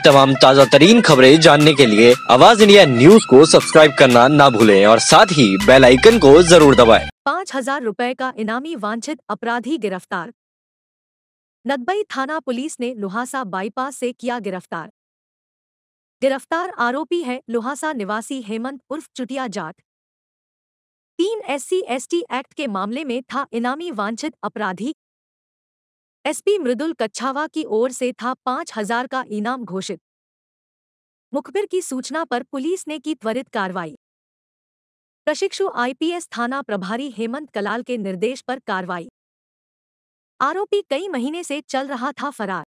की तमाम ताज़ा तरीन खबरें जानने के लिए आवाज इंडिया न्यूज को सब्सक्राइब करना ना भूलें और साथ ही बेल आइकन को जरूर दबाएं। पाँच हजार रूपए का इनामी वांछित अपराधी गिरफ्तार नदबई थाना पुलिस ने लोहासा बाईपास से किया गिरफ्तार गिरफ्तार आरोपी है लोहासा निवासी हेमंत उर्फ चुटिया जाट तीन एस सी एक्ट के मामले में था इनामी वांछित अपराधी एसपी मृदुल कच्छावा की ओर से था पांच हजार का इनाम घोषित मुखबिर की सूचना पर पुलिस ने की त्वरित कार्रवाई प्रशिक्षु आईपीएस थाना प्रभारी हेमंत कलाल के निर्देश पर कार्रवाई आरोपी कई महीने से चल रहा था फरार